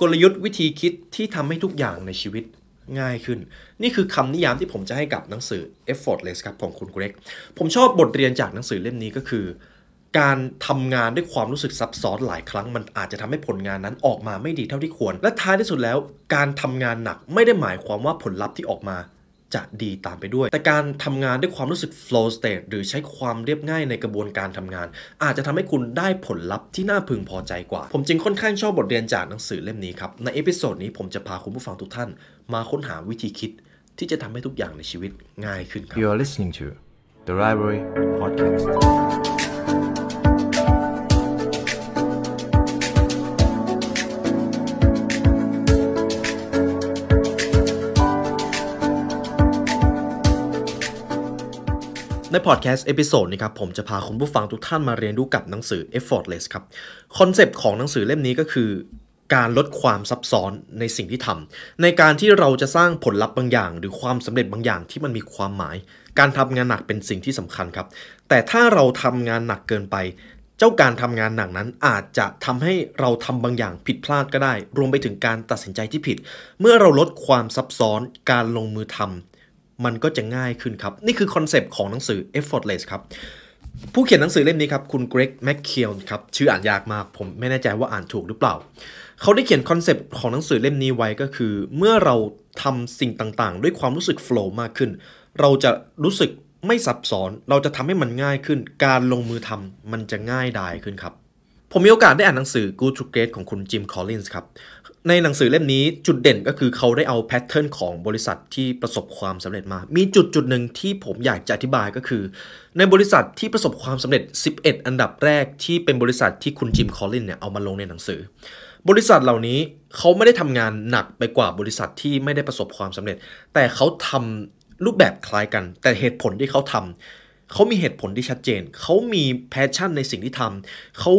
กลยุทธ์วิธีคิดที่ทำให้ทุกอย่างในชีวิตง่ายขึ้น นี่คือคำนิยามที่ผมจะให้กับหนังสือ effortless ครับของคุณเกรกผมชอบบทเรียนจากหนังสือเล่มนี้ก็คือ การทำงานด้วยความรู้สึกซับซ้อนหลายครั้งมันอาจจะทำให้ผลงานนั้นออกมาไม่ดีเท่าที่ควร และท้ายที่สุดแล้วการทำงานหนักไม่ได้หมายความว่าผลลัพธ์ที่ออกมาจะดีตามไปด้วย แต่การทำงานด้วยความรู้สึก flow state หรือใช้ความเรียบง่ายในกระบวนการทำงาน อาจจะทำให้คุณได้ผลลัพธ์ที่น่าพึงพอใจกว่า ผมจึงค่อนข้างชอบบทเรียนจากหนังสือเล่มนี้ครับ ในเอพิโซดนี้ผมจะพาคุณผู้ฟังทุกท่าน มาค้นหาวิธีคิด ที่จะทำให้ทุกอย่างในชีวิตง่ายขึ้นครับ You are listening to the Library Podcast ในพอดแคสต์เอพิโซดนี้ครับผมจะพาคุณผู้ฟังทุกท่านมาเรียนรู้กับหนังสือ Effortless ครับคอนเซปต์ของหนังสือเล่มนี้ก็คือ การลดความซับซ้อนในสิ่งที่ทำ ในการที่เราจะสร้างผลลัพธ์บางอย่าง หรือความสำเร็จบางอย่างที่มันมีความหมาย การทำงานหนักเป็นสิ่งที่สำคัญครับแต่ถ้าเราทำงานหนักเกินไป เจ้าการทำงานหนักนั้นอาจจะทำให้เราทำบางอย่างผิดพลาดก็ได้ รวมไปถึงการตัดสินใจที่ผิด เมื่อเราลดความซับซ้อน การลงมือทำมันก็จะง่ายขึ้นครับนี่คือคอนเซปต์ของหนังสือ effortless ครับผู้เขียนหนังสือเล่มนี้ครับคุณเกรกแมคเคียลครับชื่ออ่านยากมาก ผมไม่แน่ใจว่าอ่านถูกหรือเปล่า เขาได้เขียนคอนเซปต์ของหนังสือเล่มนี้ไว้ก็คือ เมื่อเราทำสิ่งต่างๆ ด้วยความรู้สึกโฟล์มากขึ้น เราจะรู้สึกไม่ซับซ้อน เราจะทำให้มันง่ายขึ้นการลงมือทำมันจะง่ายดายขึ้นครับ ผมมีโอกาสได้อ่านหนังสือ Good to Great ของคุณจิมคอลลินส์ครับในหนังสือเล่มนี้จุดเด่นก็คือเขาได้เอาแพทเทิร์นของบริษัทที่ประสบความสำเร็จมา มีจุดจุดหนึ่งที่ผมอยากจะอธิบายก็คือ ในบริษัทที่ประสบความสำเร็จ 11 อันดับแรกที่เป็นบริษัทที่คุณจิม คอลลินเนี่ยเอามาลงในหนังสือ บริษัทเหล่านี้เขาไม่ได้ทำงานหนักไปกว่าบริษัทที่ไม่ได้ประสบความสำเร็จ แต่เขาทำรูปแบบคล้ายกัน แต่เหตุผลที่เขาทำ เขามีเหตุผลที่ชัดเจน เขามีแพชชั่นในสิ่งที่ทำ เขา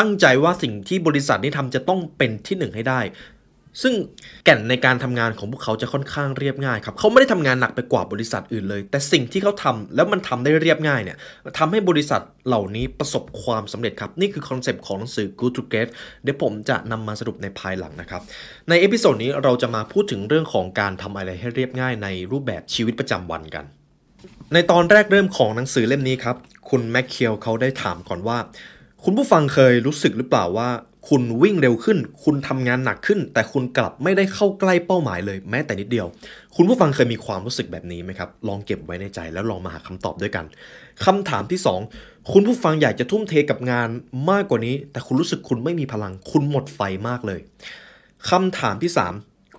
ตั้งใจว่าสิ่งที่บริษัทนี้ทำจะต้องเป็นที่หนึ่งให้ได้ ซึ่งแก่นในการทำงานของพวกเขาจะค่อนข้างเรียบง่ายครับ เขาไม่ได้ทำงานหนักไปกว่าบริษัทอื่นเลย แต่สิ่งที่เขาทำแล้วมันทำได้เรียบง่ายเนี่ยทำให้บริษัทเหล่านี้ประสบความสำเร็จครับ นี่คือคอนเซปต์ของหนังสือ Good to Great เดี๋ยวผมจะนำมาสรุปในภายหลังนะครับ ในเอพิโซดนี้เราจะมาพูดถึงเรื่องของการทำอะไรให้เรียบง่ายในรูปแบบชีวิตประจำวันกัน ในตอนแรกเริ่มของหนังสือเล่มนี้ครับ คุณแมคเคียวเขาได้ถามก่อนว่าคุณผู้ฟังเคยรู้สึกหรือเปล่าว่า คุณวิ่งเร็วขึ้น คุณทำงานหนักขึ้น แต่คุณกลับไม่ได้เข้าใกล้เป้าหมาย เลยแม้แต่นิดเดียว คุณผู้ฟังเคยมีความรู้สึกแบบนี้ไหมครับ ลองเก็บไว้ในใจแล้วลองมาหาคำตอบด้วยกันคำถามที่ 2 คุณผู้ฟังอยากจะทุ่มเทกับงานมากกว่านี้แต่คุณรู้สึกคุณไม่มีพลังคุณหมดไฟมากเลยคำถามที่3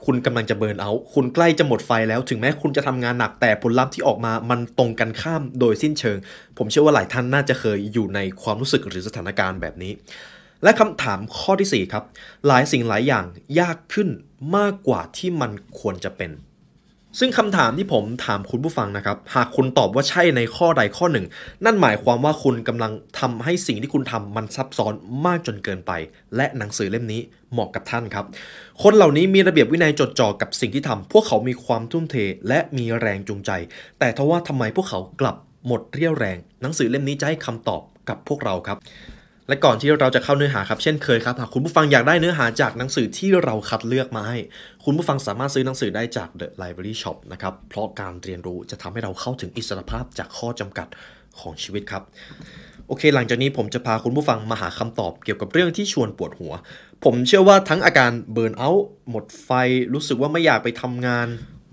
คุณกำลังจะเบิร์นเอาท์คุณใกล้จะหมดไฟแล้ว ถึงแม้คุณจะทำงานหนัก แต่ผลลัพธ์ที่ออกมา มันตรงกันข้ามโดยสิ้นเชิง ผมเชื่อว่าหลายท่านน่าจะเคยอยู่ในความรู้สึกหรือสถานการณ์แบบนี้ และคำถามข้อที่ 4 ครับ หลายสิ่งหลายอย่างยากขึ้นมากกว่าที่มันควรจะเป็นซึ่งคำถามที่ผมถามคุณผู้ฟังนะครับ หากคุณตอบว่าใช่ในข้อใดข้อหนึ่ง นั่นหมายความว่าคุณกำลังทำให้สิ่งที่คุณทำมันซับซ้อนมากจนเกินไปและหนังสือเล่มนี้เหมาะกับท่านครับ คนเหล่านี้มีระเบียบวินัยจดจ่อกับสิ่งที่ทำพวกเขามีความทุ่มเทและมีแรงจูงใจ แต่ทว่าทำไมพวกเขากลับหมดเรี่ยวแรง หนังสือเล่มนี้จะให้คำตอบกับพวกเราครับและก่อนที่เราจะเข้าเนื้อหาครับ เช่นเคยครับหากคุณผู้ฟังอยากได้เนื้อหาจากหนังสือที่เราคัดเลือกมาให้คุณผู้ฟังสามารถซื้อหนังสือได้จาก The Library Shop นะครับเพราะการเรียนรู้จะทำให้เราเข้าถึงอิสรภาพจากข้อจำกัดของชีวิตครับโอเคหลังจากนี้ผมจะพาคุณผู้ฟังมาหาคำตอบเกี่ยวกับเรื่องที่ชวนปวดหัว ผมเชื่อว่าทั้งอาการเบิร์นเอาท์หมดไฟ รู้สึกว่าไม่อยากไปทำงาน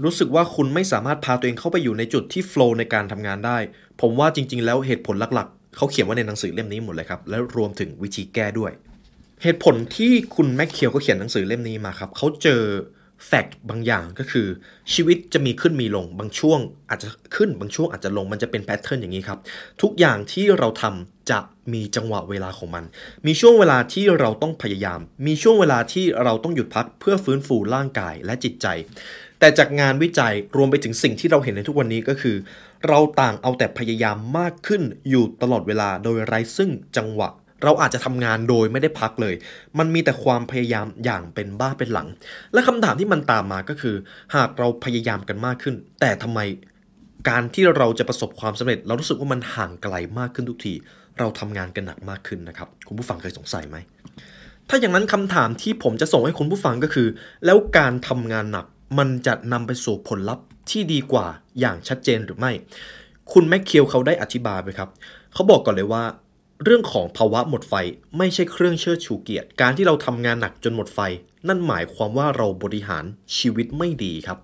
รู้สึกว่าคุณไม่สามารถพาตัวเองเข้าไปอยู่ในจุดที่โฟล์ในการทำงานได้ ผมว่าจริง ๆแล้วเหตุผลหลักเขาเขียนไว้ในหนังสือเล่มนี้หมดเลยครับ และรวมถึงวิธีแก้ด้วย เหตุผลที่คุณแม็กเคียวก็เขียนหนังสือเล่มนี้มาครับ เขาเจอแฟกต์บางอย่างก็คือ ชีวิตจะมีขึ้นมีลง บางช่วงอาจจะขึ้นบางช่วงอาจจะลงมันจะเป็นแพทเทิร์นอย่างนี้ครับทุกอย่างที่เราทำจะมีจังหวะเวลาของมัน มีช่วงเวลาที่เราต้องพยายาม มีช่วงเวลาที่เราต้องหยุดพักเพื่อฟื้นฟูร่างกายและจิตใจ แต่จากงานวิจัยรวมไปถึงสิ่งที่เราเห็นในทุกวันนี้ก็คือเราต่างเอาแต่พยายามมากขึ้น อยู่ตลอดเวลาโดยไร้ซึ่งจังหวะ เราอาจจะทำงานโดยไม่ได้พักเลย มันมีแต่ความพยายามอย่างเป็นบ้าเป็นหลัง และคำถามที่มันตามมาก็คือ หากเราพยายามกันมากขึ้น แต่ทำไมการที่เราจะประสบความสำเร็จ เรารู้สึกว่ามันห่างไกลมากขึ้นทุกที เราทำงานกันหนักมากขึ้นนะครับคุณผู้ฟังเคยสงสัยไหมถ้าอย่างนั้นคำถามที่ผมจะส่งให้คุณผู้ฟังก็คือ แล้วการทำงานหนักมันจะนำไปสู่ผลลัพธ์ที่ดีกว่าอย่างชัดเจนหรือไม่ คุณแมคเคียวเขาได้อธิบายไปครับเขาบอกก่อนเลยว่า เรื่องของภาวะหมดไฟไม่ใช่เครื่องเชิดชูเกียรติการที่เราทำงานหนักจนหมดไฟ นั่นหมายความว่าเราบริหารชีวิตไม่ดีครับ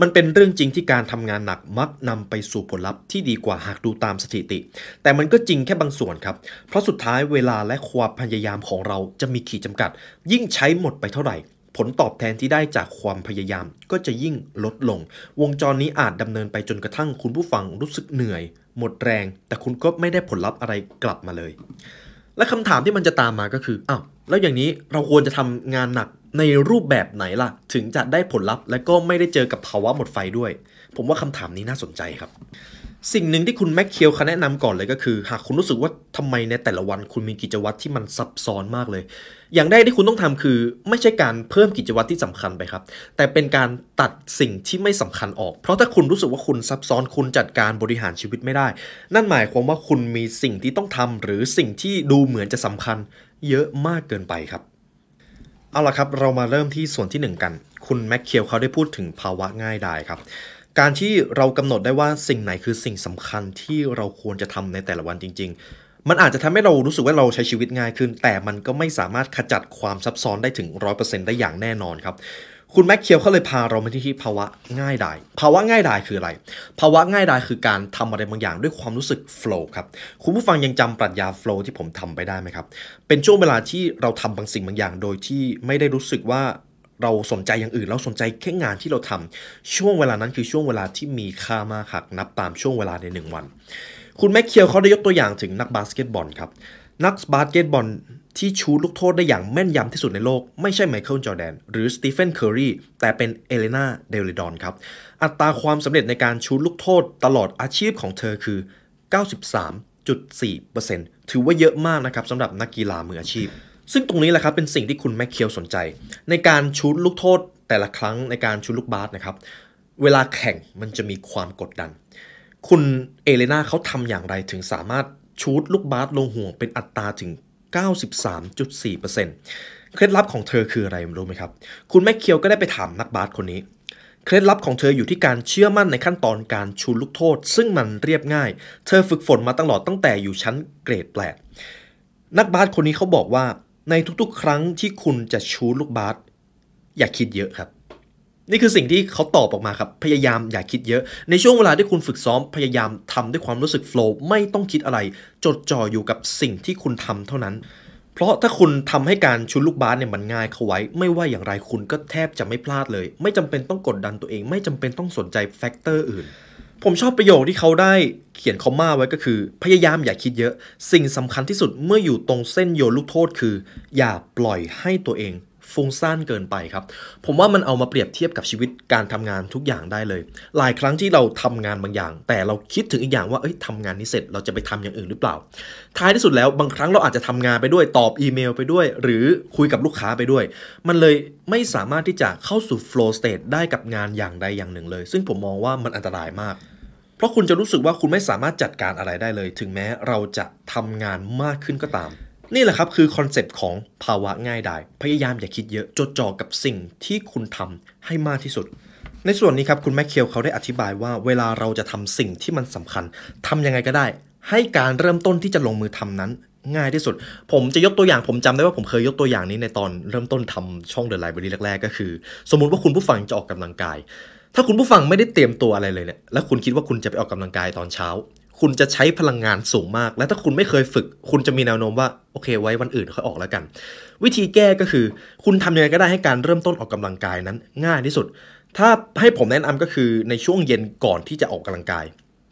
มันเป็นเรื่องจริงที่การทำงานหนักมักนำไปสู่ผลลัพธ์ที่ดีกว่าหากดูตามสถิติ แต่มันก็จริงแค่บางส่วนครับเพราะสุดท้ายเวลาและความพยายามของเราจะมีขีดจำกัด ยิ่งใช้หมดไปเท่าไหร่ผลตอบแทนที่ได้จากความพยายามก็จะยิ่งลดลง วงจรนี้อาจดำเนินไปจนกระทั่งคุณผู้ฟังรู้สึกเหนื่อย หมดแรง แต่คุณก็ไม่ได้ผลลัพธ์อะไรกลับมาเลย และคำถามที่มันจะตามมาก็คืออ้าวแล้วอย่างนี้เราควรจะทำงานหนักในรูปแบบไหนล่ะ ถึงจะได้ผลลัพธ์และก็ไม่ได้เจอกับภาวะหมดไฟด้วย ผมว่าคำถามนี้น่าสนใจครับสิ่งหนึ่งที่คุณแม็กเคียวเขาแนะนำก่อนเลยก็คือหากคุณรู้สึกว่าทำไมในแต่ละวัน คุณมีกิจวัตรที่มันซับซ้อนมากเลย อย่างแรกที่คุณต้องทำคือไม่ใช่การเพิ่มกิจวัตรที่สำคัญไปครับแต่เป็นการตัดสิ่งที่ไม่สำคัญออก เพราะถ้าคุณรู้สึกว่าคุณซับซ้อนคุณจัดการบริหารชีวิตไม่ได้ นั่นหมายความว่าคุณมีสิ่งที่ต้องทำหรือสิ่งที่ดูเหมือนจะสำคัญเยอะมากเกินไปครับ เอาละครับ เรามาเริ่มที่ส่วนที่1กันคุณแม็กเคียวเขาได้พูดถึงภาวะง่ายดายครับการที่เรากำหนดได้ว่าสิ่งไหนคือสิ่งสำคัญที่เราควรจะทำในแต่ละวันจริงๆ มันอาจจะทำให้เรารู้สึกว่าเราใช้ชีวิตง่ายขึ้น แต่มันก็ไม่สามารถขจัดความซับซ้อนได้ถึงร้อได้อย่างแน่นอนครับ คุณแม็กเคียวเขาเลยพาเรามาที่ภาวะง่ายดายภาวะง่ายดายคืออะไร ภาวะง่ายดายคือการทำอะไรบางอย่างด้วยความรู้สึกโฟล์ครับ คุณผู้ฟังยังจำปรัชญาโฟล์ที่ผมทำไปได้ไหมครับ เป็นช่วงเวลาที่เราทำบางสิ่งบางอย่างโดยที่ไม่ได้รู้สึกว่าเราสนใจอย่างอื่นเราสนใจแค่งานที่เราทำช่วงเวลานั้นคือช่วงเวลาที่มีค่ามากหากนับตามช่วงเวลาใน 1 วัน คุณแม็กเคียวเขาได้ยกตัวอย่างถึงนักบาสเกตบอลครับนักบาสเกตบอลที่ชูลูกโทษได้อย่างแม่นยำที่สุดในโลกไม่ใช่ไมเคิลจอแดนหรือสตีเฟนเคอรีแต่เป็นเอเลนาเดลิดอนครับอัตราความสำเร็จในการชูลูกโทษตลอดอาชีพของเธอคือ 93.4%ถือว่าเยอะมากนะครับสำหรับนักกีฬามืออาชีพซึ่งตรงนี้แหละครับเป็นสิ่งที่คุณแมกเคียวสนใจ ในการชุดลูกโทษแต่ละครั้งในการชุดลูกบาสนะครับเวลาแข่งมันจะมีความกดดัน คุณเอเลนาเขาทำอย่างไรถึงสามารถชุดลูกบาสลงห่วงเป็นอัตราถึง93.4%เคล็ดลับของเธอคืออะไรรู้ไหมครับ คุณแม่เคียวก็ได้ไปถามนักบาสคนนี้ เคล็ดลับของเธออยู่ที่การเชื่อมั่นในขั้นตอนการชูลูกโทษ ซึ่งมันเรียบง่าย เธอฝึกฝนมาตลอดตั้งแต่อยู่ชั้นเกรดแปดนักบาสคนนี้เขาบอกว่าในทุกๆ ครั้งที่คุณจะชูลูกบาสอย่าคิดเยอะครับ นี่คือสิ่งที่เขาตอบออกมาครับพยายามอย่าคิดเยอะในช่วงเวลาที่คุณฝึกซ้อมพยายามทำด้วยความรู้สึกโฟล์ไม่ต้องคิดอะไร จดจ่ออยู่กับสิ่งที่คุณทำเท่านั้น เพราะถ้าคุณทำให้การชุนลูกบาสเนี่ยมันง่าย เข้าไว้ไม่ว่าอย่างไรคุณก็แทบจะไม่พลาดเลย ไม่จำเป็นต้องกดดันตัวเอง ไม่จำเป็นต้องสนใจแฟกเตอร์อื่นผมชอบประโยคที่เขาได้เขียนคอมมาไว้ก็คือพยายามอย่าคิดเยอะ สิ่งสำคัญที่สุดเมื่ออยู่ตรงเส้นโยนลูกโทษคือ อย่าปล่อยให้ตัวเองฟุ้งซ่านเกินไปครับผมว่ามันเอามาเปรียบเทียบกับชีวิตการทำงานทุกอย่างได้เลย หลายครั้งที่เราทำงานบางอย่าง แต่เราคิดถึงอีกอย่างว่าเอ้ยทำงานนี้เสร็จเราจะไปทำอย่างอื่นหรือเปล่า ท้ายที่สุดแล้วบางครั้งเราอาจจะทำงานไปด้วยตอบอีเมลไปด้วย หรือคุยกับลูกค้าไปด้วย มันเลยไม่สามารถที่จะเข้าสู่โฟล์สเตทได้กับงานอย่างใดอย่างหนึ่งเลย ซึ่งผมมองว่ามันอันตรายมากราะคุณจะรู้สึกว่าคุณไม่สามารถจัดการอะไรได้เลย ถึงแม้เราจะทำงานมากขึ้นก็ตาม นี่แหละครับคือคอนเซปต์ของภาวะง่ายดายพยายามอย่าคิดเยอะ จดจ่อกับสิ่งที่คุณทำให้มากที่สุด ในส่วนนี้ครับคุณแมคเคียวเขาได้อธิบายว่า เวลาเราจะทำสิ่งที่มันสำคัญ ทํำยังไงก็ได้ ให้การเริ่มต้นที่จะลงมือทำนั้น ง่ายที่สุด ผมจะยกตัวอย่างผมจำได้ว่าผมเคยยกตัวอย่างนี้ในตอน เริ่มต้นทำช่องเดอะไลบรารีแรกๆ ก็คือ สมมุติว่าคุณผู้ฟังจะออกกำลังกายถ้าคุณผู้ฟังไม่ได้เตรียมตัวอะไรเลยเนี่ยแล้วคุณคิดว่าคุณจะไปออกกำลังกายตอนเช้า คุณจะใช้พลังงานสูงมาก และถ้าคุณไม่เคยฝึก คุณจะมีแนวโน้มว่าโอเค ไว้วันอื่นค่อยออกแล้วกัน วิธีแก้ก็คือ คุณทำยังไงก็ได้ให้การเริ่มต้นออกกำลังกายนั้น ง่ายที่สุด ถ้าให้ผมแนะนำก็คือในช่วงเย็นก่อนที่จะออกกำลังกาย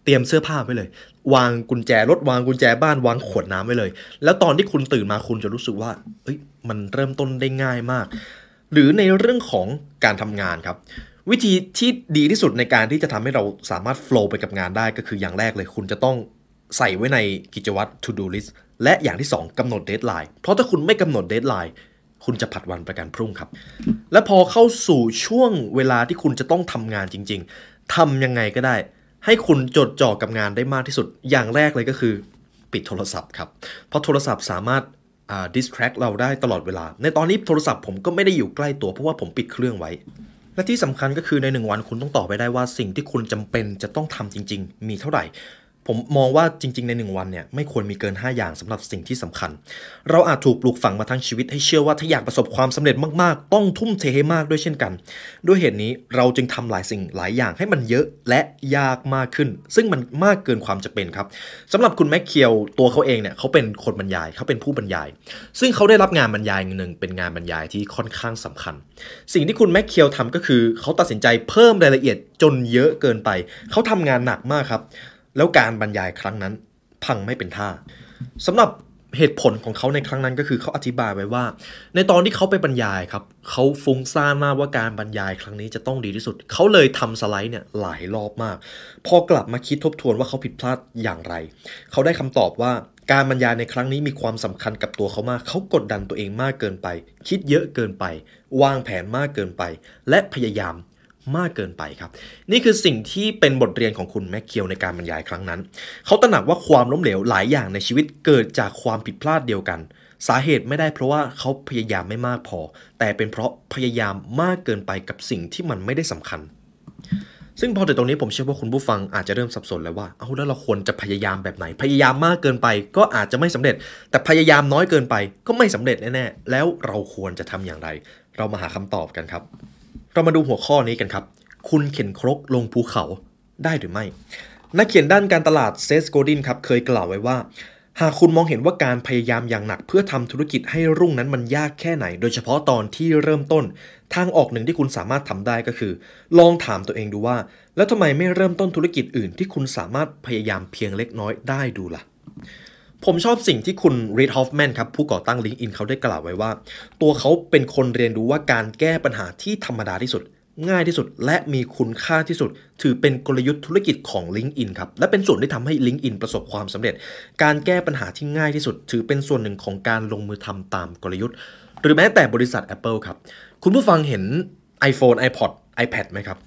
เตรียมเสื้อผ้าไว้เลย วางกุญแจรถวางกุญแจบ้านวางขวดน้ำไว้เลย แล้วตอนที่คุณตื่นมาคุณจะรู้สึกว่าเอ้ยมันเริ่มต้นได้ง่ายมาก หรือในเรื่องของการทำงานครับวิธีที่ดีที่สุดในการที่จะทำให้เราสามารถโฟล์ไปกับงานได้ก็คืออย่างแรกเลย คุณจะต้องใส่ไว้ในกิจวัตร to do list และอย่างที่2กำหนดเดทไลน์เพราะถ้าคุณไม่กำหนดเดทไลน์คุณจะผัดวันประกันพรุ่งครับ และพอเข้าสู่ช่วงเวลาที่คุณจะต้องทำงานจริง ๆ ทำยังไงก็ได้ ให้คุณจดจ่อกับงานได้มากที่สุดอย่างแรกเลยก็คือปิดโทรศัพท์ครับเพราะโทรศัพท์สามารถดิสแทรกเราได้ตลอดเวลา ในตอนนี้โทรศัพท์ผมก็ไม่ได้อยู่ใกล้ตัวเพราะว่าผมปิดเครื่องไว้และที่สำคัญก็คือใน 1 วันคุณต้องตอบไปได้ว่า สิ่งที่คุณจำเป็นจะต้องทำจริง ๆ มีเท่าไหร่ผมมองว่าจริงๆ ใน 1 วันเนี่ยไม่ควรมีเกิน 5 อย่างสำหรับสิ่งที่สำคัญ เราอาจถูกปลูกฝังมาทั้งชีวิตให้เชื่อว่าถ้าอยากประสบความสำเร็จมากๆ ต้องทุ่มเทให้มากด้วยเช่นกัน ด้วยเหตุนี้เราจึงทำหลายสิ่งหลายอย่างให้มันเยอะและยากมากขึ้น ซึ่งมันมากเกินความจะเป็นครับสำหรับคุณแม็กเคียวตัวเขาเองเนี่ยเขาเป็นคนบรรยายเขาเป็นผู้บรรยาย ซึ่งเขาได้รับงานบรรยายหนึ่งเป็นงานบรรยายที่ค่อนข้างสำคัญ สิ่งที่คุณแม็กเคียวทำก็คือเขาตัดสินใจเพิ่มรายละเอียด จนเยอะเกินไป เขาทำงานหนักมากครับแล้วการบรรยายครั้งนั้น พังไม่เป็นท่าสำหรับเหตุผลของเขาในครั้งนั้นก็คือเขาอธิบายไว้ว่า ในตอนที่เขาไปบรรยายครับเขาฟุ้งซ่านมากว่าการบรรยายครั้งนี้จะต้องดีที่สุด เขาเลยทำสไลด์เนี่ยหลายรอบมาก พอกลับมาคิดทบทวนว่าเขาผิดพลาดอย่างไร เขาได้คำตอบว่า การบรรยายในครั้งนี้มีความสำคัญกับตัวเขามาก เขากดดันตัวเองมากเกินไป คิดเยอะเกินไป วางแผนมากเกินไป และพยายามมากเกินไปครับ นี่คือสิ่งที่เป็นบทเรียนของคุณแม็กเคียวในการบรรยายครั้งนั้น เขาตระหนักว่าความล้มเหลวหลายอย่างในชีวิตเกิดจากความผิดพลาดเดียวกัน สาเหตุไม่ได้เพราะว่าเขาพยายามไม่มากพอ แต่เป็นเพราะพยายามมากเกินไปกับสิ่งที่มันไม่ได้สำคัญ ซึ่งพอถึงตรงนี้ผมเชื่อว่าคุณผู้ฟังอาจจะเริ่มสับสนแล้วว่าเอาแล้วเราควรจะพยายามแบบไหน พยายามมากเกินไปก็อาจจะไม่สำเร็จ แต่พยายามน้อยเกินไปก็ไม่สำเร็จแน่ๆ แล้วเราควรจะทำอย่างไร เรามาหาคำตอบกันครับเรามาดูหัวข้อนี้กันครับ คุณเข็นครกลงภูเขาได้หรือไม่ นักเขียนด้านการตลาดเซสโกดินครับเคยกล่าวไว้ว่า หากคุณมองเห็นว่าการพยายามอย่างหนักเพื่อทำธุรกิจให้รุ่งนั้นมันยากแค่ไหน โดยเฉพาะตอนที่เริ่มต้น ทางออกหนึ่งที่คุณสามารถทำได้ก็คือ ลองถามตัวเองดูว่า แล้วทำไมไม่เริ่มต้นธุรกิจอื่นที่คุณสามารถพยายามเพียงเล็กน้อยได้ดูละ่ะผมชอบสิ่งที่คุณรีดฮอฟแมนครับผู้ก่อตั้ง LinkedIn เขาได้กล่าวไว้ว่า ตัวเขาเป็นคนเรียนรู้ว่าการแก้ปัญหาที่ธรรมดาที่สุด ง่ายที่สุด และมีคุณค่าที่สุดถือเป็นกลยุทธ์ธุรกิจของ LinkedIn ครับและเป็นส่วนที่ทำให้ LinkedIn ประสบความสำเร็จ การแก้ปัญหาที่ง่ายที่สุด ถือเป็นส่วนหนึ่งของการลงมือทำตามกลยุทธ์ หรือแม้แต่บริษัท Apple ครับคุณผู้ฟังเห็น iPhone iPod iPad ไหมครับ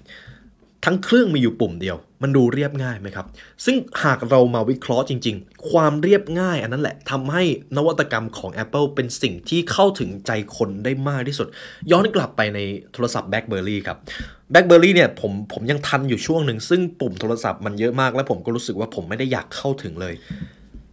ทั้งเครื่องมีอยู่ปุ่มเดียว มันดูเรียบง่ายไหมครับ ซึ่งหากเรามาวิเคราะห์จริงๆ ความเรียบง่ายอันนั้นแหละทำให้นวัตกรรมของ Apple เป็นสิ่งที่เข้าถึงใจคนได้มากที่สุด ย้อนกลับไปในโทรศัพท์ BlackBerry ครับ BlackBerry เนี่ยผมผมยังทันอยู่ช่วงหนึ่ง ซึ่งปุ่มโทรศัพท์มันเยอะมาก และผมก็รู้สึกว่าผมไม่ได้อยากเข้าถึงเลย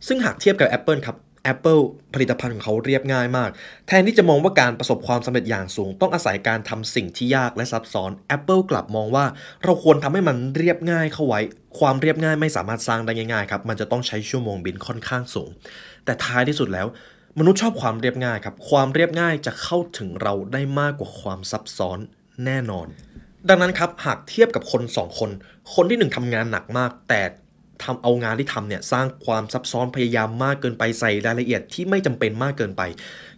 ซึ่งหากเทียบกับ Apple ครับ Apple ผลิตภัณฑ์ของเขาเรียบง่ายมาก แทนที่จะมองว่าการประสบความสำเร็จอย่างสูง ต้องอาศัยการทำสิ่งที่ยากและซับซ้อน Apple กลับมองว่าเราควรทำให้มันเรียบง่าย เข้าไว้ความเรียบง่ายไม่สามารถสร้างได้ง่ายๆครับมันจะต้องใช้ชั่วโมงบินค่อนข้างสูงแต่ท้ายที่สุดแล้ว มนุษย์ชอบความเรียบง่ายครับความเรียบง่ายจะเข้าถึงเราได้มากกว่าความซับซ้อนแน่นอน ดังนั้นครับหากเทียบกับคน 2 คน คนที่ 1 ทำงานหนักมาก แต่ทำเอางานที่ทำเนี่ย สร้างความซับซ้อนพยายามมากเกินไปใส่รายละเอียดที่ไม่จำเป็นมากเกินไป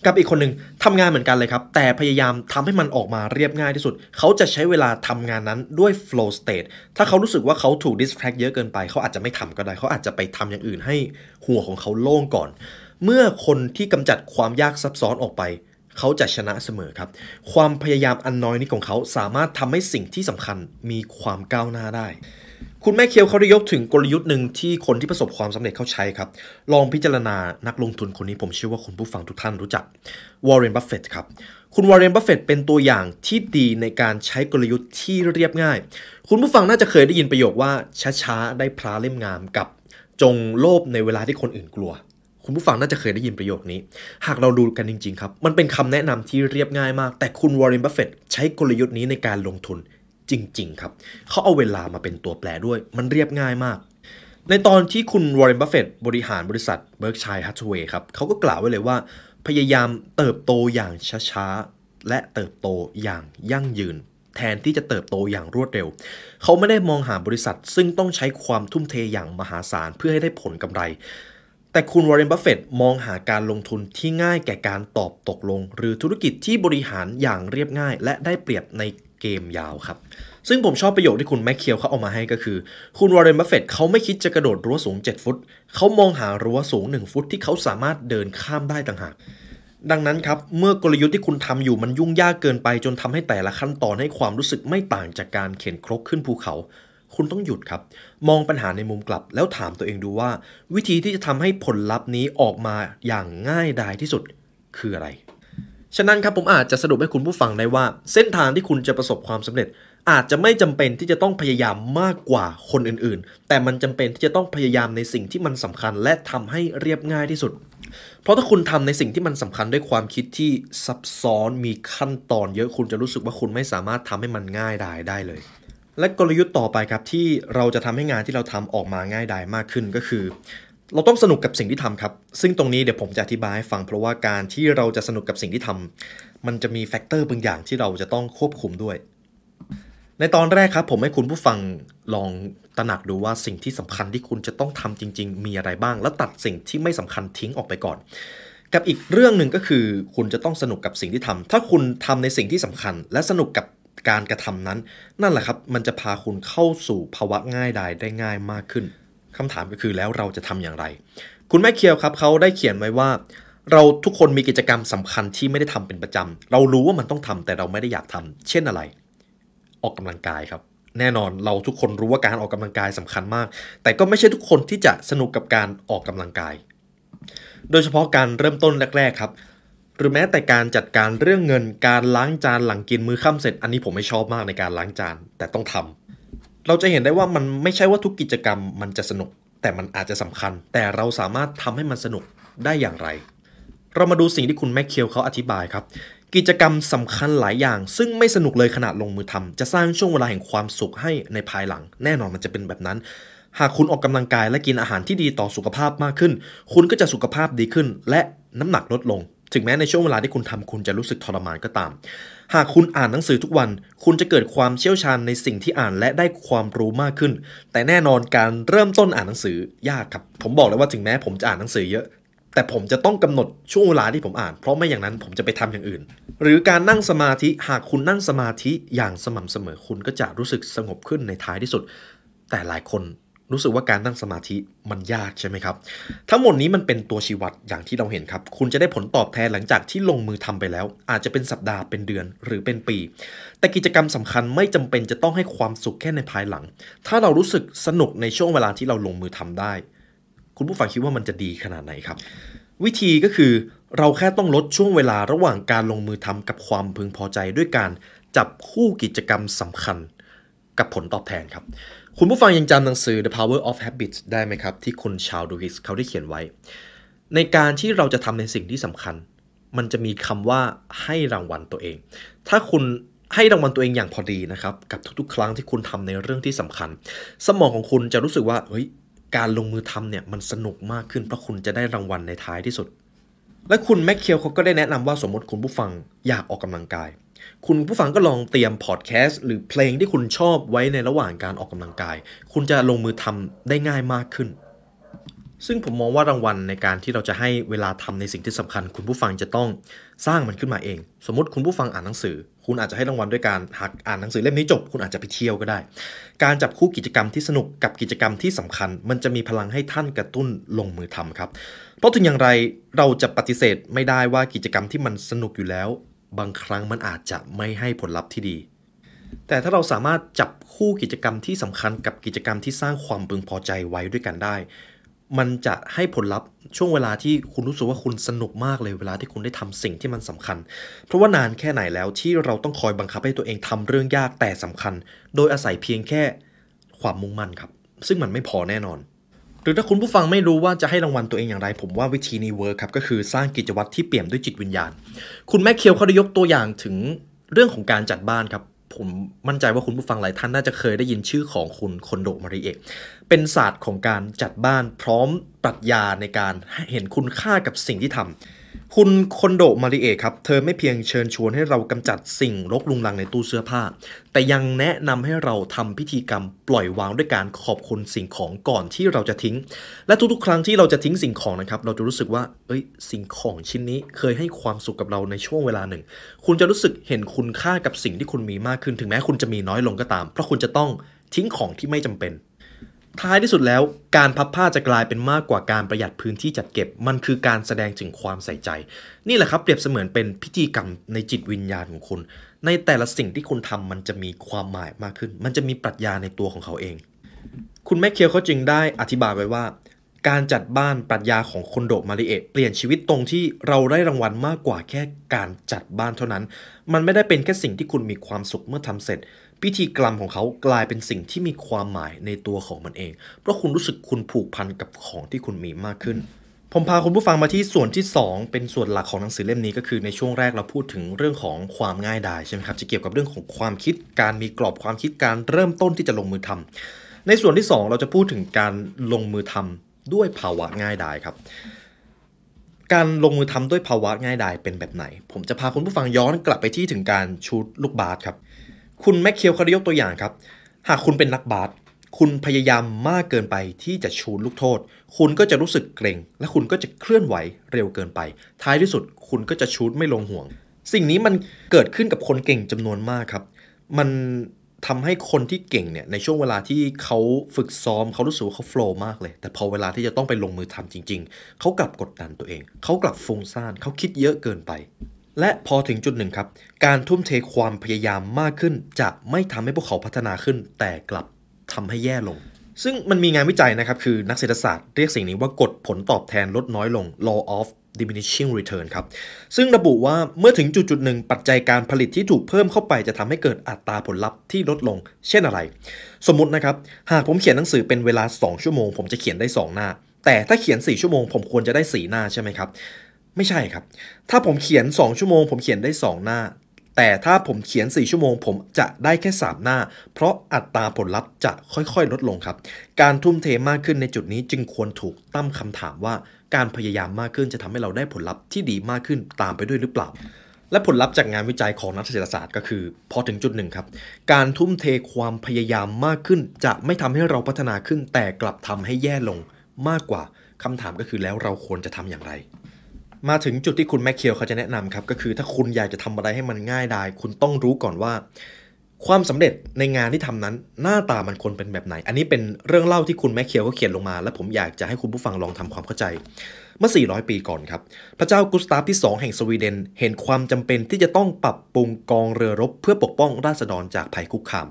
กับอีกคนหนึ่งทำงานเหมือนกันเลยครับ แต่พยายามทำให้มันออกมาเรียบง่ายที่สุด เขาจะใช้เวลาทำงานนั้นด้วย flow state ถ้าเขารู้สึกว่าเขาถูก distract เยอะเกินไปเขาอาจจะไม่ทำก็ได้ เขาอาจจะไปทำอย่างอื่นให้หัวของเขาโล่งก่อน เมื่อคนที่กำจัดความยากซับซ้อนออกไป เขาจะชนะเสมอครับ ความพยายามอันน้อยนี้ของเขาสามารถทำให้สิ่งที่สำคัญมีความก้าวหน้าได้คุณแม่เคียวเขาได้ยกถึงกลยุทธ์หนึ่งที่คนที่ประสบความสำเร็จเขาใช้ครับลองพิจารณานักลงทุนคนนี้ผมเชื่อว่าคุณผู้ฟังทุกท่านรู้จักวอร์เรน บัฟเฟตครับคุณวอร์เรน บัฟเฟตเป็นตัวอย่างที่ดีในการใช้กลยุทธ์ที่เรียบง่าย คุณผู้ฟังน่าจะเคยได้ยินประโยคว่าช้าๆ ได้พระเล่มงามกับจงโลภในเวลาที่คนอื่นกลัว คุณผู้ฟังน่าจะเคยได้ยินประโยคนี้ หากเราดูกันจริงๆครับมันเป็นคำแนะนำที่เรียบง่ายมาก แต่คุณวอร์เรน บัฟเฟตใช้กลยุทธ์นี้ในการลงทุนจริง ๆ ครับ เขาเอาเวลามาเป็นตัวแปรด้วย มันเรียบง่ายมาก ในตอนที่คุณวอร์เรนบัฟเฟตบริหารบริษัทเบิร์กชัยฮัตเวย์ครับ เขาก็กล่าวไว้เลยว่าพยายามเติบโตอย่างช้า ๆ และเติบโตอย่างยั่งยืน แทนที่จะเติบโตอย่างรวดเร็ว เขาไม่ได้มองหาบริษัทซึ่งต้องใช้ความทุ่มเทอย่างมหาศาลเพื่อให้ได้ผลกำไร แต่คุณวอร์เรนบัฟเฟตมองหาการลงทุนที่ง่ายแก่การตอบตกลง หรือธุรกิจที่บริหารอย่างเรียบง่าย และได้เปรียบในเกมยาวครับ ซึ่งผมชอบประโยคที่คุณแมคเคียวเขาเอามาให้ก็คือ คุณวอร์เรนบัฟเฟตเขาไม่คิดจะกระโดดรั้วสูง 7 ฟุต เขามองหารั้วสูง 1 ฟุตที่เขาสามารถเดินข้ามได้ต่างหาก ดังนั้นครับ เมื่อกลยุทธ์ที่คุณทำอยู่มันยุ่งยากเกินไป จนทำให้แต่ละขั้นตอนให้ความรู้สึกไม่ต่างจากการเข็นครกขึ้นภูเขา คุณต้องหยุดครับมองปัญหาในมุมกลับแล้วถามตัวเองดูว่า วิธีที่จะทำให้ผลลัพธ์นี้ออกมาอย่างง่ายดายที่สุดคืออะไรฉะนั้นครับผมอาจจะสรุปให้คุณผู้ฟังได้ว่า เส้นทางที่คุณจะประสบความสำเร็จ อาจจะไม่จำเป็นที่จะต้องพยายามมากกว่าคนอื่นๆ แต่มันจำเป็นที่จะต้องพยายามในสิ่งที่มันสำคัญและทำให้เรียบง่ายที่สุด เพราะถ้าคุณทำในสิ่งที่มันสำคัญด้วยความคิดที่ซับซ้อนมีขั้นตอนเยอะคุณจะรู้สึกว่าคุณไม่สามารถทำให้มันง่ายดายได้เลย และกลยุทธ์ต่อไปครับที่เราจะทำให้งานที่เราทำออกมาง่ายดายมากขึ้นก็คือเราต้องสนุกกับสิ่งที่ทำครับ ซึ่งตรงนี้เดี๋ยวผมจะอธิบายให้ฟัง เพราะว่าการที่เราจะสนุกกับสิ่งที่ทำมันจะมีแฟกเตอร์บางอย่างที่เราจะต้องควบคุมด้วยในตอนแรกครับผมให้คุณผู้ฟังลองตระหนักดูว่าสิ่งที่สำคัญที่คุณจะต้องทำจริง ๆ มีอะไรบ้าง แล้วตัดสิ่งที่ไม่สำคัญทิ้งออกไปก่อน กับอีกเรื่องหนึ่งก็คือ คุณจะต้องสนุกกับสิ่งที่ทำถ้าคุณทำในสิ่งที่สำคัญ และสนุกกับการกระทำนั้น นั่นแหละครับ มันจะพาคุณเข้าสู่ภาวะง่ายดายได้ง่ายมากขึ้นคำถามก็คือแล้วเราจะทำอย่างไร คุณแม่เคียวครับเขาได้เขียนไว้ว่า เราทุกคนมีกิจกรรมสำคัญที่ไม่ได้ทำเป็นประจำ เรารู้ว่ามันต้องทำแต่เราไม่ได้อยากทำ เช่นอะไร ออกกำลังกายครับแน่นอนเราทุกคนรู้ว่าการออกกำลังกายสำคัญมาก แต่ก็ไม่ใช่ทุกคนที่จะสนุกกับการออกกำลังกาย โดยเฉพาะการเริ่มต้นแรก ๆครับ หรือแม้แต่การจัดการเรื่องเงินการล้างจานหลังกินมือค่าเสร็จ อันนี้ผมไม่ชอบมากในการล้างจานแต่ต้องทำเราจะเห็นได้ว่ามันไม่ใช่ว่าทุกกิจกรรมมันจะสนุก แต่มันอาจจะสำคัญ แต่เราสามารถทำให้มันสนุกได้อย่างไร เรามาดูสิ่งที่คุณแม่เคียวเขาอธิบายครับ กิจกรรมสำคัญหลายอย่าง ซึ่งไม่สนุกเลยขนาดลงมือทำ จะสร้างช่วงเวลาแห่งความสุขให้ในภายหลัง แน่นอนมันจะเป็นแบบนั้น หากคุณออกกำลังกาย และกินอาหารที่ดีต่อสุขภาพมากขึ้น คุณก็จะสุขภาพดีขึ้นและน้ำหนักลดลงถึงแม้ในช่วงเวลาที่คุณทำคุณจะรู้สึกทรมานก็ตามหากคุณอ่านหนังสือทุกวัน คุณจะเกิดความเชี่ยวชาญในสิ่งที่อ่านและได้ความรู้มากขึ้น แต่แน่นอนการเริ่มต้นอ่านหนังสือ ยากครับผมบอกเลยว่า ถึงแม้ผมจะอ่านหนังสือเยอะ แต่ผมจะต้องกำหนดช่วงเวลาที่ผม อ่าน เพราะไม่อย่างนั้นผมจะไปทำอย่างอื่น หรือการนั่งสมาธิหากคุณนั่งสมาธิอย่างสม่ำเสมอคุณก็จะรู้สึกสงบขึ้นในท้ายที่สุด แต่หลายคนรู้สึกว่าการตั้งสมาธิมันยากใช่ไหมครับทั้งหมดนี้มันเป็นตัวชีวัดอย่างที่เราเห็นครับ คุณจะได้ผลตอบแทนหลังจากที่ลงมือทำไปแล้ว อาจจะเป็นสัปดาห์เป็นเดือนหรือเป็นปี แต่กิจกรรมสำคัญไม่จำเป็นจะต้องให้ความสุขแค่ในภายหลัง ถ้าเรารู้สึกสนุกในช่วงเวลาที่เราลงมือทำได้ คุณผู้ฟังคิดว่ามันจะดีขนาดไหนครับวิธีก็คือเราแค่ต้องลดช่วงเวลาระหว่างการลงมือทำกับความพึงพอใจด้วยการจับคู่กิจกรรมสำคัญกับผลตอบแทนครับคุณผู้ฟังยังจำหนังสือ The Power of Habits ได้ไหมครับ ที่คุณชาวดูฮิสเขาได้เขียนไว้ ในการที่เราจะทำในสิ่งที่สำคัญ มันจะมีคำว่าให้รางวัลตัวเอง ถ้าคุณให้รางวัลตัวเองอย่างพอดีนะครับกับทุกๆครั้งที่คุณทำในเรื่องที่สำคัญ สมองของคุณจะรู้สึกว่าเฮ้ยการลงมือทำเนี่ยมันสนุกมากขึ้นเพราะคุณจะได้รางวัลในท้ายที่สุด และคุณแม็กเคียวเขาก็ได้แนะนำว่าสมมติคุณผู้ฟังอยากออกกำลังกายคุณผู้ฟังก็ลองเตรียมพอดแคสต์ หรือเพลงที่คุณชอบไว้ในระหว่างการออกกำลังกาย คุณจะลงมือทำได้ง่ายมากขึ้น ซึ่งผมมองว่ารางวัลในการที่เราจะให้เวลาทำในสิ่งที่สำคัญ คุณผู้ฟังจะต้องสร้างมันขึ้นมาเอง สมมติคุณผู้ฟังอ่านหนังสือ คุณอาจจะให้รางวัลด้วยการหักอ่านหนังสือเล่มนี้จบ คุณอาจจะไปเที่ยวก็ได้ การจับคู่กิจกรรมที่สนุกกับกิจกรรมที่สำคัญ มันจะมีพลังให้ท่านกระตุ้นลงมือทำครับ เพราะถึงอย่างไรเราจะปฏิเสธไม่ได้ว่ากิจกรรมที่มันสนุกอยู่แล้วบางครั้งมันอาจจะไม่ให้ผลลัพธ์ที่ดี แต่ถ้าเราสามารถจับคู่กิจกรรมที่สำคัญกับกิจกรรมที่สร้างความพึงพอใจไว้ด้วยกันได้ มันจะให้ผลลัพธ์ช่วงเวลาที่คุณรู้สึกว่าคุณสนุกมากเลยเวลาที่คุณได้ทำสิ่งที่มันสำคัญ เพราะว่านานแค่ไหนแล้วที่เราต้องคอยบังคับให้ตัวเองทำเรื่องยากแต่สำคัญ โดยอาศัยเพียงแค่ความมุ่งมั่นครับ ซึ่งมันไม่พอแน่นอนหรือถ้าคุณผู้ฟังไม่รู้ว่าจะให้รางวัลตัวเองอย่างไร ผมว่าวิธีนี้เวิร์คครับก็คือสร้างกิจวัตรที่เปี่ยมด้วยจิตวิญญาณคุณแม่เคียวเขาได้ยกตัวอย่างถึงเรื่องของการจัดบ้านครับผมมั่นใจว่าคุณผู้ฟัง หลายท่านน่าจะเคยได้ยินชื่อของคุณคอนโดมาริเอกเป็นศาสตร์ของการจัดบ้าน พร้อมปรัชญาในการเห็นคุณค่ากับสิ่งที่ทำคุณคอนโดมาริเอครับ เธอไม่เพียงเชิญชวนให้เรากำจัดสิ่งรกลุงลังในตู้เสื้อผ้า แต่ยังแนะนำให้เราทำพิธีกรรมปล่อยวางด้วยการขอบคุณสิ่งของก่อนที่เราจะทิ้ง และทุกๆครั้งที่เราจะทิ้งสิ่งของนะครับ เราจะรู้สึกว่า เอ้ย สิ่งของชิ้นนี้เคยให้ความสุขกับเราในช่วงเวลาหนึ่ง คุณจะรู้สึกเห็นคุณค่ากับสิ่งที่คุณมีมากขึ้น ถึงแม้คุณจะมีน้อยลงก็ตามเพราะคุณจะต้องทิ้งของที่ไม่จำเป็นท้ายที่สุดแล้วการพับผ้าจะกลายเป็นมากกว่าการประหยัดพื้นที่จัดเก็บมันคือการแสดงถึงความใส่ใจ นี่แหละครับเปรียบเสมือนเป็นพิธีกรรมในจิตวิญญาณของคุณ ในแต่ละสิ่งที่คุณทำมันจะมีความหมายมากขึ้น มันจะมีปรัชญาในตัวของเขาเอง คุณแม่เคียวเขาจึงได้อธิบายไว้ว่าการจัดบ้านปรัชญาของคนโดมาริเอะเปลี่ยนชีวิตตรงที่เราได้รางวัลมากกว่าแค่การจัดบ้านเท่านั้น มันไม่ได้เป็นแค่สิ่งที่คุณมีความสุขเมื่อทำเสร็จ พิธีกรรมของเขากลายเป็นสิ่งที่มีความหมายในตัวของมันเอง เพราะคุณรู้สึกคุณผูกพันกับของที่คุณมีมากขึ้น ผมพาคุณผู้ฟังมาที่ส่วนที่ 2 เป็นส่วนหลักของหนังสือเล่มนี้ก็คือในช่วงแรกเราพูดถึงเรื่องของความง่ายดายใช่ไหมครับ จะเกี่ยวกับเรื่องของความคิดการมีกรอบความคิดการเริ่มต้นที่จะลงมือทำ ในส่วนที่ 2 เราจะพูดถึงการลงมือทำด้วยภาวะง่ายดายครับ การลงมือทำด้วยภาวะง่ายดายเป็นแบบไหน ผมจะพาคุณผู้ฟังย้อนกลับไปที่ถึงการชูดลูกบาสครับ คุณแมคเคียวเขาได้ยกตัวอย่างครับ หากคุณเป็นนักบาส คุณพยายามมากเกินไป ที่จะชูลูกโทษ คุณก็จะรู้สึกเกรงและคุณก็จะเคลื่อนไหวเร็วเกินไป ท้ายที่สุดคุณก็จะชูดไม่ลงห่วง สิ่งนี้มันเกิดขึ้นกับคนเก่งจำนวนมากครับ มันทำให้คนที่เก่งเนี่ยในช่วงเวลาที่เขาฝึกซ้อมเขารู้สึกว่าเขาโฟล์มากเลย แต่พอเวลาที่จะต้องไปลงมือทำจริงๆ เขากลับกดดันตัวเอง เขากลับฟุ้งซ่านเขาคิดเยอะเกินไป และพอถึงจุดหนึ่งครับ การทุ่มเทความพยายามมากขึ้นจะไม่ทำให้พวกเขาพัฒนาขึ้นแต่กลับทำให้แย่ลง ซึ่งมันมีงานวิจัยนะครับ คือนักเศรษฐศาสตร์เรียกสิ่งนี้ว่ากฎผลตอบแทนลดน้อยลง law of diminishing return ครับ ซึ่งระบุว่า เมื่อถึงจุดจุดหนึ่งปัจจัยการผลิตที่ถูกเพิ่มเข้าไปจะทำให้เกิดอัตราผลลัพธ์ที่ลดลง เช่นอะไร สมมตินะครับ หากผมเขียนหนังสือเป็นเวลา 2 ชั่วโมง ผมจะเขียนได้ 2 หน้า แต่ถ้าเขียน 4 ชั่วโมง ผมควรจะได้ 4 หน้าใช่ไหมครับ ไม่ใช่ครับ ถ้าผมเขียน 2 ชั่วโมงผมเขียนได้ 2 หน้า แต่ถ้าผมเขียน4ชั่วโมงผมจะได้แค่3 หน้า เพราะอัตราผลลัพธ์จะค่อยๆลดลงครับ การทุ่มเทมากขึ้นในจุดนี้จึงควรถูกตั้งคำถามว่าการพยายามมากขึ้นจะทำให้เราได้ผลลัพธ์ที่ดีมากขึ้นตามไปด้วยหรือเปล่า และผลลัพธ์จากงานวิจัยของนักเศรษฐศาสตร์ก็คือ พอถึงจุดหนึ่งครับการทุ่มเทความพยายามมากขึ้นจะไม่ทำให้เราพัฒนาขึ้น แต่กลับทำให้แย่ลงมากกว่าคำถามก็คือแล้วเราควรจะทำอย่างไร มาถึงจุดที่คุณแมคเคียวเขาจะแนะนำครับก็คือถ้าคุณอยากจะทำอะไรให้มันง่ายได้คุณต้องรู้ก่อนว่าความสำเร็จในงานที่ทำนั้นหน้าตามันควรเป็นแบบไหน อันนี้เป็นเรื่องเล่าที่คุณแมคเคียวก็เขียนลงมา และผมอยากจะให้คุณผู้ฟังลองทำความเข้าใจ เมื่อ 400 ปีก่อนครับพระเจ้ากุสตาฟที่ 2 แห่งสวีเดน เห็นความจำเป็นที่จะต้องปรับปรุงกองเรือรบเพื่อปกป้องราษฎรจากภัยคุกคาม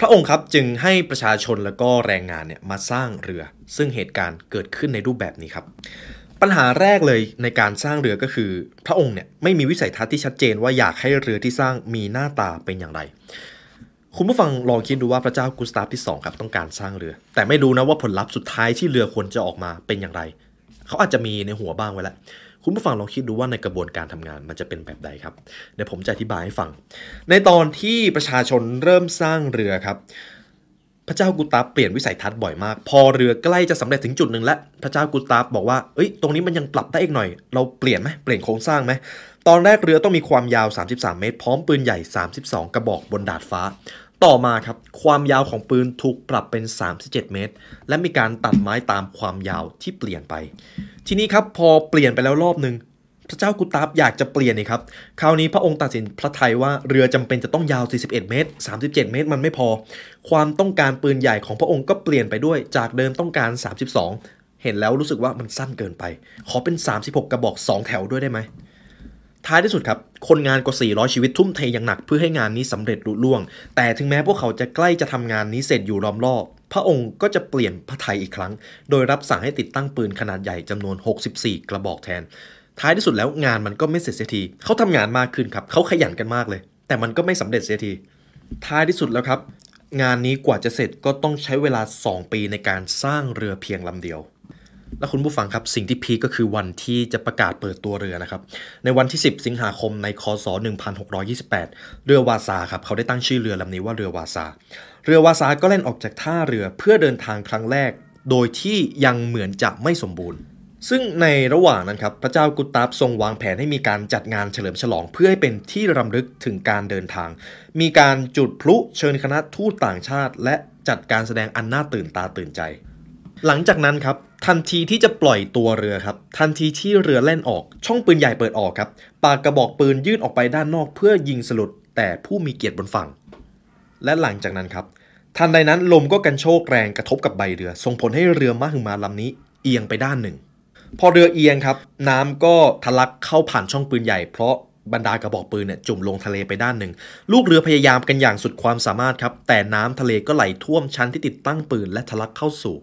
พระองค์ครับจึงให้ประชาชนและก็แรงงานเนี่ยมาสร้างเรือ ซึ่งเหตุการณ์เกิดขึ้นในรูปแบบนี้ครับปัญหาแรกเลยในการสร้างเรือก็คือ พระองค์เนี่ยไม่มีวิสัยทัศน์ที่ชัดเจนว่าอยากให้เรือที่สร้างมีหน้าตาเป็นอย่างไร คุณผู้ฟังลองคิดดูว่าพระเจ้า กุสตาฟที่2ครับต้องการสร้างเรือแต่ไม่รู้นะว่าผลลัพธ์สุดท้ายที่เรือควรจะออกมาเป็นอย่างไร เขาอาจจะมีในหัวบ้างไว้แล้ว คุณผู้ฟังลองคิดดูว่าในกระบวนการทำงานมันจะเป็นแบบใดครับเดี๋ยวผมจะอธิบายให้ฟังในตอนที่ประชาชนเริ่มสร้างเรือครับพระเจ้ากุตาเปลี่ยนวิสัยทัศน์บ่อยมาก พอเรือใกล้จะสำเร็จถึงจุดหนึ่งแล้วพระเจ้ากุตาบอกว่าเอ้ยตรงนี้มันยังปรับได้อีกหน่อย เราเปลี่ยนไหม เปลี่ยนโครงสร้างไหม ตอนแรกเรือต้องมีความยาว 33 เมตร พร้อมปืนใหญ่ 32 กระบอกบนดาดฟ้า ต่อมาครับความยาวของปืนถูกปรับเป็น 37 เมตร และมีการตัดไม้ตามความยาวที่เปลี่ยนไป ทีนี้ครับพอเปลี่ยนไปแล้วรอบหนึ่งพระเจ้ากุตาบอยากจะเปลี่ยนนี่ครับคราวนี้พระองค์ตัดสินพระไทยว่า เรือจำเป็นจะต้องยาว 41 เมตร 37 เมตรมันไม่พอความต้องการปืนใหญ่ของพระองค์ก็เปลี่ยนไปด้วยจากเดิมต้องการ 32 เห็นแล้วรู้สึกว่ามันสั้นเกินไป ขอเป็น 36 กระบอก 2 แถวด้วยได้ไหม ท้ายที่สุดครับ คนงานกว่า 400 ชีวิตทุ่มเทอย่างหนักเพื่อให้งานนี้สำเร็จรุ่ล่วง แต่ถึงแม้พวกเขาจะใกล้จะทำงานนี้เสร็จอยู่รอมรอบพระองค์ก็จะเปลี่ยนพระทัยอีกครั้ง โดยรับสั่งให้ติดตั้งปืนขนาดใหญ่จำนวน 64 กระบอกแทน ท้ายที่สุดแล้วงานมันก็ไม่เสร็จเสียทีเขาทำงานมากขึ้นครับเขาขยันกันมากเลย แต่มันก็ไม่สำเร็จเสียที ท้ายที่สุดแล้วครับงานนี้กว่าจะเสร็จก็ต้องใช้เวลา 2 ปีในการสร้างเรือเพียงลำเดียว และคุณผู้ฟังครับสิ่งที่พีก็คือวันที่จะประกาศเปิดตัวเรือนะครับในวันที่ 10 สิงหาคมในคศ1628เรือวาซาครับเขาได้ตั้งชื่อเรือลำนี้ว่าเรือวาซาเรือวาซาก็เล่นออกจากท่าเรือเพื่อเดินทางครั้งแรก โดยที่ยังเหมือนจะไม่สมบูรณ์ซึ่งในระหว่างนั้นครับพระเจ้ากุตาฟทรงวางแผนให้มีการจัดงานเฉลิมฉลองเพื่อให้เป็นที่รำลึกถึงการเดินทาง มีการจุดพลุเชิญคณะทูตต่างชาติและจัดการแสดงอันน่าตื่นตาตื่นใจ หลังจากนั้นครับทันทีที่จะปล่อยตัวเรือครับ ทันทีที่เรือแล่นออกช่องปืนใหญ่เปิดออกครับ ปากกระบอกปืนยื่นออกไปด้านนอกเพื่อยิงสลุดแต่ผู้มีเกียรติบนฝั่ง และหลังจากนั้นครับทันใดนั้นลมก็กันโชกแรงกระทบกับใบเรือ ส่งผลให้เรือมหึมาลำนี้เอียงไปด้านหนึ่งพอเรือเอียงครับ น้ำก็ทะลักเข้าผ่านช่องปืนใหญ่ เพราะบรรดากระบอกปืนเนี่ยจุ่มลงทะเลไปด้านหนึ่ง ลูกเรือพยายามกันอย่างสุดความสามารถครับ แต่น้ำทะเลก็ไหลท่วมชั้นที่ติดตั้งปืนและทะลักเข้าสู่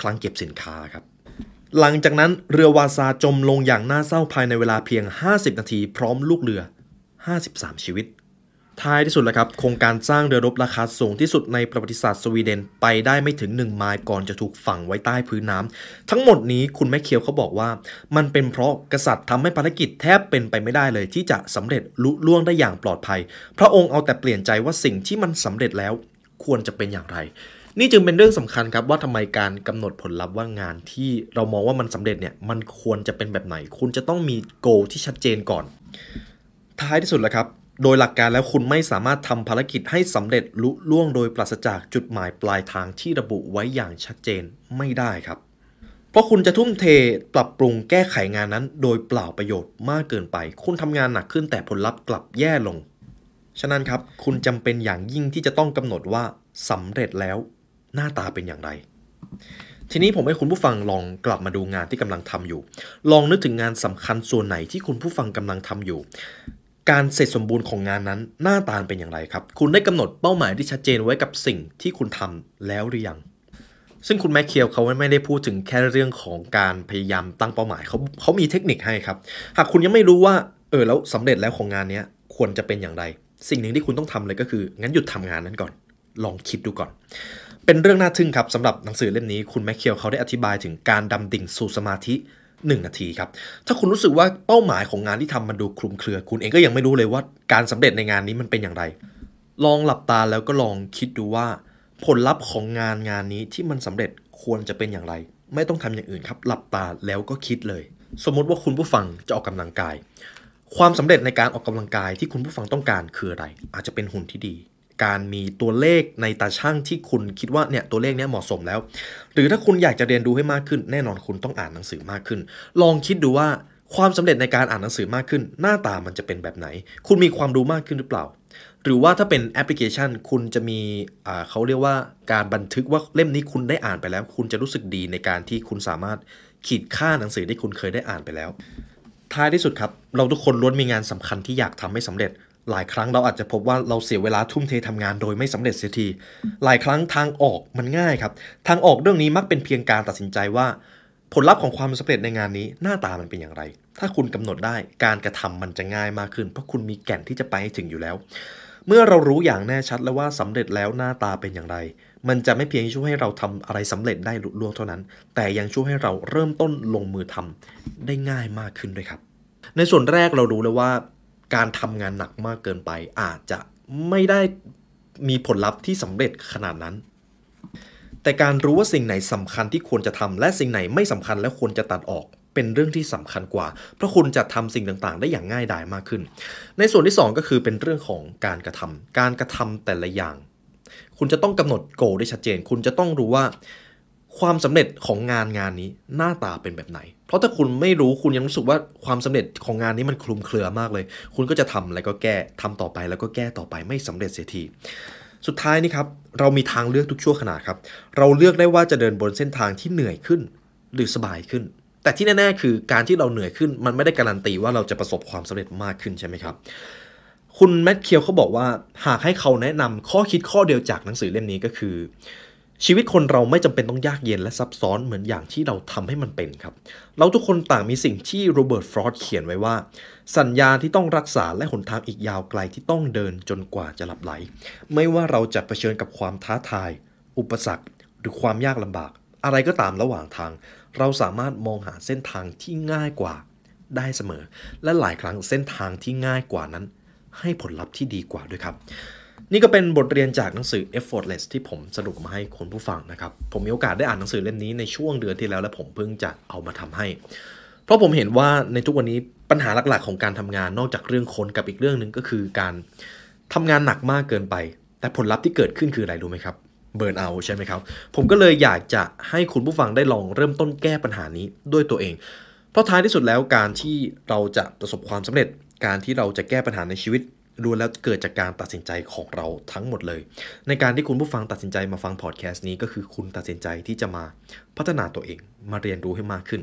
คลังเก็บสินค้าครับหลังจากนั้นเรือวาซาจมลงอย่างน่าเศร้าภายในเวลาเพียง 50 นาทีพร้อมลูกเรือ 53 ชีวิตท้ายที่สุดแล้วครับโครงการสร้างเรือรบราคาสูงที่สุดในประวัติศาสตร์สวีเดนไปได้ไม่ถึง 1 ไมล์ก่อนจะถูกฝังไว้ใต้พื้นน้ำ ทั้งหมดนี้คุณแม่เคียวเขาบอกว่า มันเป็นเพราะกษัตริย์ทำให้ภารกิจแทบเป็นไปไม่ได้เลย ที่จะสำเร็จลุล่วงได้อย่างปลอดภัย พระองค์เอาแต่เปลี่ยนใจว่าสิ่งที่มันสำเร็จแล้วควรจะเป็นอย่างไร นี่จึงเป็นเรื่องสำคัญครับว่าทำไมการกำหนดผลลัพธ์ว่างาน ที่เรามองว่ามันสำเร็จเนี่ยมันควรจะเป็นแบบไหน คุณจะต้องมีโก ที่ชัดเจนก่อน ท้ายที่สุดแล้วครับโดยหลักการแล้วคุณไม่สามารถทำภารกิจให้สำเร็จลุล่วงโดยปราศจากจุดหมายปลายทางที่ระบุไว้อย่างชัดเจนไม่ได้ครับ เพราะคุณจะทุ่มเทปรับปรุงแก้ไขงานนั้นโดยเปล่าประโยชน์มากเกินไป คุณทำงานหนักขึ้นแต่ผลลัพธ์กลับแย่ลง ฉะนั้นครับคุณจำเป็นอย่างยิ่งที่จะต้องกำหนดว่าสำเร็จแล้วหน้าตาเป็นอย่างไร ทีนี้ผมให้คุณผู้ฟังลองกลับมาดูงานที่กำลังทำอยู่ ลองนึกถึงงานสำคัญส่วนไหนที่คุณผู้ฟังกำลังทำอยู่การเสร็จสมบูรณ์ของงานนั้นหน้าตาเป็นอย่างไรครับ คุณได้กำหนดเป้าหมายที่ชัดเจนไว้กับสิ่งที่คุณทำแล้วหรือยัง ซึ่งคุณแมคเคียวเขาไม่ได้พูดถึงแค่เรื่องของการพยายามตั้งเป้าหมายเขาเขามีเทคนิคให้ครับ หากคุณยังไม่รู้ว่า เออแล้วสำเร็จแล้วของงานนี้ควรจะเป็นอย่างไร สิ่งหนึ่งที่คุณต้องทำเลยก็คือ งั้นหยุดทำงานนั้นก่อนลองคิดดูก่อน เป็นเรื่องน่าทึ่งครับสำหรับหนังสือเล่มนี้คุณแมคเคียวเขาได้อธิบายถึงการดำดิ่งสู่สมาธิ1นาทีครับ ถ้าคุณรู้สึกว่าเป้าหมายของงานที่ทำมันดูคลุมเครือ คุณเองก็ยังไม่รู้เลยว่า การสำเร็จในงานนี้มันเป็นอย่างไร ลองหลับตาแล้วก็ลองคิดดูว่าผลลัพธ์ของงานงานนี้ที่มันสำเร็จควรจะเป็นอย่างไร ไม่ต้องทำอย่างอื่นครับ หลับตาแล้วก็คิดเลย สมมติว่าคุณผู้ฟังจะออกกำลังกาย ความสำเร็จในการออกกำลังกาย ที่คุณผู้ฟังต้องการคืออะไร อาจจะเป็นหุ่นที่ดีการมีตัวเลขในตาช่างที่คุณคิดว่าเนี่ยตัวเลขเนี้ยเหมาะสมแล้ว หรือถ้าคุณอยากจะเรียนรู้ให้มากขึ้น แน่นอนคุณต้องอ่านหนังสือมากขึ้น ลองคิดดูว่าความสำเร็จในการอ่านหนังสือมากขึ้น หน้าตามันจะเป็นแบบไหน คุณมีความรู้มากขึ้นหรือเปล่า หรือว่าถ้าเป็นแอปพลิเคชัน คุณจะมีเขาเรียกว่าการบันทึกว่าเล่มนี้คุณได้อ่านไปแล้ว คุณจะรู้สึกดีในการที่คุณสามารถขีดค่าหนังสือที่คุณเคยได้อ่านไปแล้ว ท้ายที่สุดครับ เราทุกคนล้วนมีงานสำคัญที่อยากทำให้สำเร็จหลายครั้งเราอาจจะพบว่าเราเสียเวลาทุ่มเททำงานโดยไม่สำเร็จเสียที หลายครั้งทางออกมันง่ายครับ ทางออกเรื่องนี้มักเป็นเพียงการตัดสินใจว่า ผลลัพธ์ของความสำเร็จในงานนี้หน้าตามันเป็นอย่างไร ถ้าคุณกำหนดได้การกระทำมันจะง่ายมากขึ้น เพราะคุณมีแก่นที่จะไปถึงอยู่แล้ว เมื่อเรารู้อย่างแน่ชัดแล้วว่าสำเร็จแล้วหน้าตาเป็นอย่างไร มันจะไม่เพียงช่วยให้เราทำอะไรสำเร็จได้ลุล่วงเท่านั้น แต่ยังช่วยให้เราเริ่มต้นลงมือทำได้ง่ายมากขึ้นด้วยครับ ในส่วนแรกเรารู้แล้วว่าการทำงานหนักมากเกินไปอาจจะไม่ได้มีผลลัพธ์ที่สำเร็จขนาดนั้น แต่การรู้ว่าสิ่งไหนสำคัญที่ควรจะทำและสิ่งไหนไม่สำคัญและควรจะตัดออกเป็นเรื่องที่สำคัญกว่า เพราะคุณจะทำสิ่งต่างๆได้อย่างง่ายดายมากขึ้น ในส่วนที่2ก็คือเป็นเรื่องของการกระทำการกระทำแต่ละอย่าง คุณจะต้องกำหนดโก ได้ชัดเจนคุณจะต้องรู้ว่าความสำเร็จของงานงานนี้หน้าตาเป็นแบบไหน เพราะถ้าคุณไม่รู้คุณยังรู้สึกว่าความสำเร็จของงานนี้มันคลุมเครือมากเลย คุณก็จะทำอะไรก็แก้ทำต่อไป แล้วก็แก้ต่อไปไม่สำเร็จเสียที สุดท้ายนี่ครับเรามีทางเลือกทุกชั่วขณะครับ เราเลือกได้ว่าจะเดินบนเส้นทางที่เหนื่อยขึ้นหรือสบายขึ้น แต่ที่แน่ๆคือการที่เราเหนื่อยขึ้น มันไม่ได้การันตีว่าเราจะประสบความสำเร็จมากขึ้นใช่ไหมครับ คุณแมทเคียวเขาบอกว่าหากให้เขาแนะนำข้อคิดข้อเดียวจากหนังสือเล่มนี้ก็คือชีวิตคนเราไม่จำเป็นต้องยากเย็น และซับซ้อนเหมือนอย่างที่เราทำให้มันเป็นครับ เราทุกคนต่างมีสิ่งที่ โรเบิร์ตฟรอสเขียนไว้ว่า สัญญาที่ต้องรักษาและหนทางอีกยาวไกลที่ต้องเดินจนกว่าจะหลับไหล ไม่ว่าเราจะเผชิญกับความท้าทายอุปสรรคหรือความยากลำบาก อะไรก็ตามระหว่างทาง เราสามารถมองหาเส้นทางที่ง่ายกว่า ได้เสมอ และหลายครั้งเส้นทางที่ง่ายกว่านั้นให้ผลลัพธ์ที่ดีกว่าด้วยครับนี่ก็เป็นบทเรียนจากหนังสือ Effortless ที่ผมสรุปมาให้คนผู้ฟังนะครับ ผมมีโอกาสได้อ่านหนังสือเล่มนี้ในช่วงเดือนที่แล้ว และผมเพิ่งจะเอามาทำให้ เพราะผมเห็นว่าในทุกวันนี้ปัญหาหลักๆ ของการทำงานนอกจากเรื่องคนกับอีกเรื่องหนึ่งก็คือการทำงานหนักมากเกินไป แต่ผลลัพธ์ที่เกิดขึ้นคืออะไรรู้ไหมครับ เบิร์นเอาใช่ไหมครับ ผมก็เลยอยากจะให้คุณผู้ฟังได้ลองเริ่มต้นแก้ปัญหานี้ด้วยตัวเอง เพราะท้ายที่สุดแล้วการที่เราจะประสบความสำเร็จ การที่เราจะแก้ปัญหาในชีวิตรู้แล้วเกิดจากการตัดสินใจของเราทั้งหมดเลย ในการที่คุณผู้ฟังตัดสินใจมาฟังพอดแคสต์นี้ก็คือคุณตัดสินใจที่จะมาพัฒนาตัวเองมาเรียนรู้ให้มากขึ้น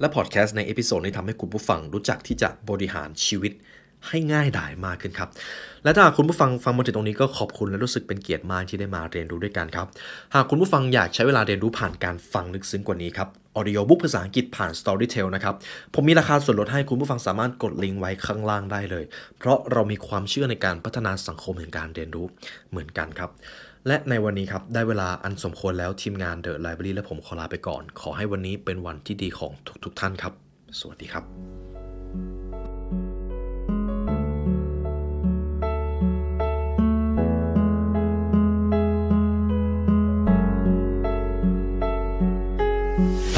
และพอดแคสต์ในเอพิโซดนี้ทำให้คุณผู้ฟังรู้จักที่จะบริหารชีวิตให้ง่ายดายมากขึ้นครับ และถ้าคุณผู้ฟังฟังมาถึงตรงนี้ก็ขอบคุณและรู้สึกเป็นเกียรติมากที่ได้มาเรียนรู้ด้วยกันครับหากคุณผู้ฟังอยากใช้เวลาเรียนรู้ผ่านการฟังลึกซึ้งกว่านี้ครับออดิโอบุ๊กภาษาอังกฤษผ่าน Storytel นะครับผมมีราคาส่วนลดให้คุณผู้ฟังสามารถกดลิงก์ไว้ข้างล่างได้เลย เพราะเรามีความเชื่อในการพัฒนาสังคมแห่งการเรียนรู้เหมือนกันครับ และในวันนี้ครับได้เวลาอันสมควรแล้วทีมงานเดอะไลบรารีและผมขอลาไปก่อน ขอให้วันนี้เป็นวันที่ดีของทุกๆทท่านครับ สวัสดีครับ Mm-hmm.